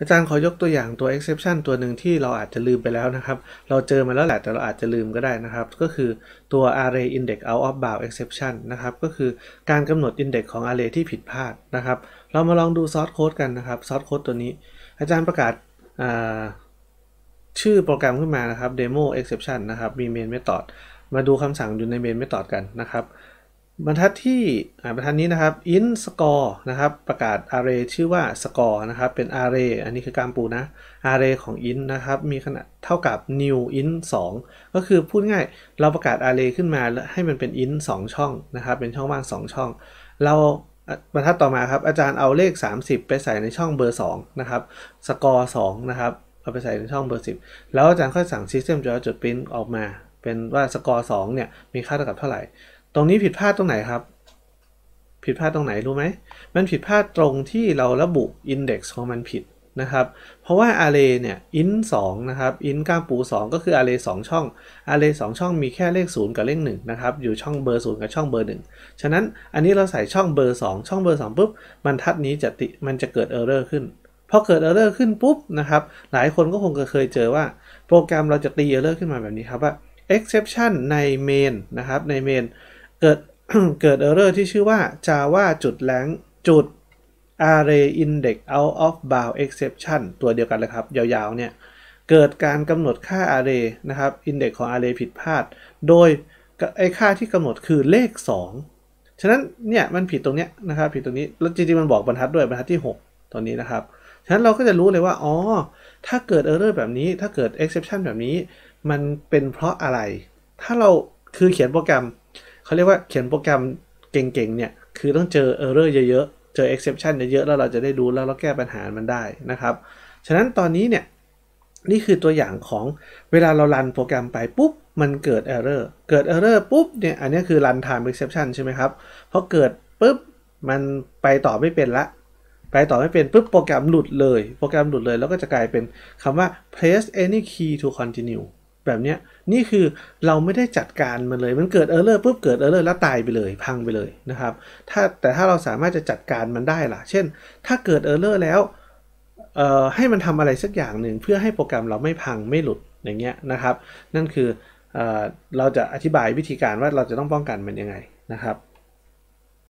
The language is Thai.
อาจารย์ขอยกตัวอย่างตัว exception ตัวหนึ่งที่เราอาจจะลืมไปแล้วนะครับ เราเจอมาแล้วแหละ แต่เราอาจจะลืมก็ได้นะครับ ก็คือตัว array index out of bound exception นะครับก็คือการกำหนด index ของ array ที่ผิดพลาดนะครับ เรามาลองดู source code กันนะครับ source code ตัวนี้ อาจารย์ประกาศ ชื่อโปรแกรมขึ้นมานะครับ demo exception นะครับมี main method มาดูคำสั่งอยู่ใน main method กันนะครับบรรทัดที่บรรทัดนี้นะครับ int score นะครับประกาศ array ชื่อว่า score นะครับเป็น array อันนี้คือการปูนะ array ของ int นะครับมีขนาดเท่ากับ new int 2ก็คือพูดง่ายเราประกาศ array ขึ้นมา ให้มันเป็น int 2 ช่องนะครับเป็นช่องว่าง 2 ช่องเราบรรทัดต่อมาครับ อาจารย์เอาเลข 30 ไปใส่ในช่องเบอร์ 2 นะครับ score 2 นะครับเอาไปใส่ในช่องเบอร์ 10 แล้วอาจารย์ค่อยสั่ง system จะจุด print ออกมาเป็นว่า score 2 เนี่ยมีค่าเท่ากับเท่าไหร่ตรงนี้ผิดพลาดตรงไหนครับ ผิดพลาดตรงไหนรู้ไหม มันผิดพลาดตรงที่เราระบุ index ของมันผิดนะครับ เพราะว่า array เนี่ย int 2นะครับ int ก้ามปู 2 ก็คือ array 2ช่อง array 2ช่องมีแค่เลข0กับเลข1นะครับ อยู่ช่องเบอร์0กับช่องเบอร์ 1 ฉะนั้นอันนี้เราใส่ช่องเบอร์ 2 ช่องเบอร์ 2 ปุ๊บมันทัดนี้จะติมันจะเกิด error ขึ้น พอเกิด error ขึ้นปุ๊บนะครับ หลายคนก็คงเคยเจอว่า โปรแกรมเราจะตี error ขึ้นมาแบบนี้ครับว่า exception ใน main นะครับใน main เกิด เกิดเออร์เรอร์ที่ชื่อว่า java จุดแหลงจุด array index out of bound exception ตัวเดียวกันเลยครับ ยาวๆเนี่ย เกิดการกำหนดค่า array นะครับ index ของ array ผิดพลาด โดยไอค่าที่กำหนดคือเลข 2 ฉะนั้น เนี่ย มันผิดตรงเนี้ยนะครับ ผิดตรงนี้ แล้วจริงๆมันบอกบรรทัดด้วยบรรทัดที่ 6 ตอนนี้นะครับ ฉะนั้นเราก็จะรู้เลยว่า อ๋อ ถ้าเกิดเออร์เรอร์แบบนี้ ถ้าเกิด exception แบบนี้ มันเป็นเพราะอะไร ถ้าเรา คือเขียนโปรแกรมเขาเรียกว่าเขียนโปรแกรมเก่งๆเนี่ยคือต้องเจอ error เยอะๆเจอ exception เยอะๆแล้วเราจะได้รู้แล้วเราแก้ปัญหา มันได้นะครับ ฉะนั้นตอนนี้เนี่ยนี่คือตัวอย่างของเวลาเรารันโปรแกรมไป ปุ๊บมันเกิด error เกิด error ปุ๊บเนี่ยอันนี้คือ run time exception ใช่ไหมครับพอเกิดปุ๊บมันไปต่อไม่เป็นละไปต่อไม่เป็นปุ๊บโปรแกรมหลุดเลย โปรแกรมหลุดเลยแล้วก็จะกลายเป็นคำว่า place any key to continue แบบเนี้ยนี่คือเราไม่ได้จัดการมันเลย มันเกิดเออร์เลอร์ปุ๊บเกิดเออร์เลอร์แล้วตายไปเลยพังไปเลยนะครับ ถ้าแต่ถ้าเราสามารถจะจัดการมันได้ล่ะ เช่น ถ้าเกิดเออร์เลอร์แล้วเอ่อให้มันทำอะไรสักอย่างหนึ่งเพื่อให้โปรแกรมเราไม่พังไม่หลุดอย่างเงี้ยนะครับ นั่นคือเอ่อเราจะอธิบายวิธีการว่าเราจะต้องป้องกันมันยังไงนะครับ